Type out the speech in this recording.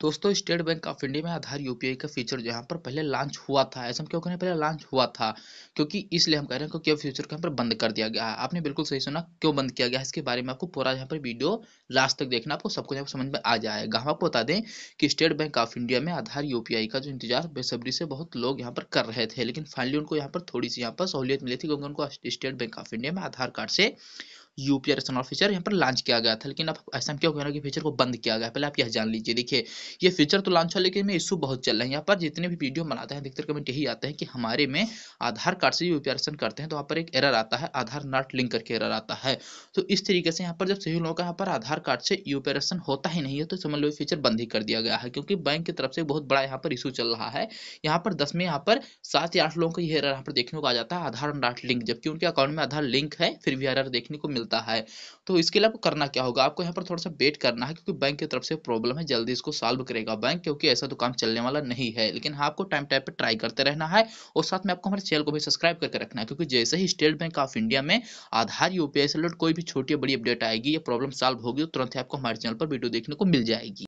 दोस्तों state bank of India में Aadhaar UPI का फीचर जो यहाँ पर पहले लॉन्च हुआ था ऐसा हम क्यों हैं पहले लॉन्च हुआ था क्योंकि इसलिए हम कह रहे हैं क्योंकि अब फ्यूचर यहाँ पर बंद कर दिया गया है आपने बिल्कुल सही सुना क्यों बंद किया गया है इसके बारे में आपको पूरा यहाँ पर वीडियो लास्ट तक देखना आपको सबको यहाँ समझ में आ जाएगा हम आपको बता दें कि स्टेट बैंक ऑफ इंडिया में आधार यूपीआई का जो इंतजार बेसब्री से बहुत लोग यहाँ पर कर रहे थे लेकिन फाइनली उनको यहाँ पर थोड़ी सी यहाँ पर सहूलियत मिली थी क्योंकि उनको स्टेट बैंक ऑफ इंडिया में आधार कार्ड से यूपीआई फीचर यहाँ पर लॉन्च किया गया था लेकिन अब ऐसा क्यों कह रहा कि फीचर को बंद किया गया पहले आप यह जान लीजिए देखिए ये फीचर तो लॉन्च हुआ लेकिन इसमें इशू बहुत चल रहे हैं यहाँ पर जितने भी वीडियो बनाते हैं अधिकतर कमेंट यही आते हैं कि हमारे में आधार कार्ड से भी ऑपरेशन करते हैं तो वहाँ पर एक एरर आता है आधार नॉट लिंक करके एरर आता है तो इस तरीके से यहाँ पर जब सभी लोगों का यहाँ पर आधार कार्ड से ऑपरेशन होता ही नहीं है तो समझ लो फीचर बंद ही कर दिया गया है क्योंकि बैंक की तरफ से बहुत बड़ा यहाँ पर इशू चल रहा है यहाँ पर दस में यहाँ पर सात या आठ लोगों का ये एरर यहाँ पर देखने को आ जाता है आधार नॉट लिंक जबकि उनके अकाउंट में आधार लिंक है फिर भी एरर देखने को मिलता है तो इसके लिए आपको करना क्या होगा आपको यहाँ पर थोड़ा सा वेट करना है क्योंकि बैंक की तरफ से प्रॉब्लम है जल्दी इसको सॉल्व सॉल्व करेगा बैंक क्योंकि ऐसा तो काम चलने वाला नहीं है लेकिन हाँ आपको टाइम टाइम पर ट्राई करते रहना है और साथ में आपको हमारे चैनल को भी सब्सक्राइब करके रखना है क्योंकि जैसे ही स्टेट बैंक ऑफ इंडिया में आधार यूपीआई से रिलेटेड कोई भी छोटी बड़ी अपडेट आएगी या प्रॉब्लम सॉल्व होगी तो तुरंत ही आपको हमारे चैनल पर वीडियो देखने को मिल जाएगी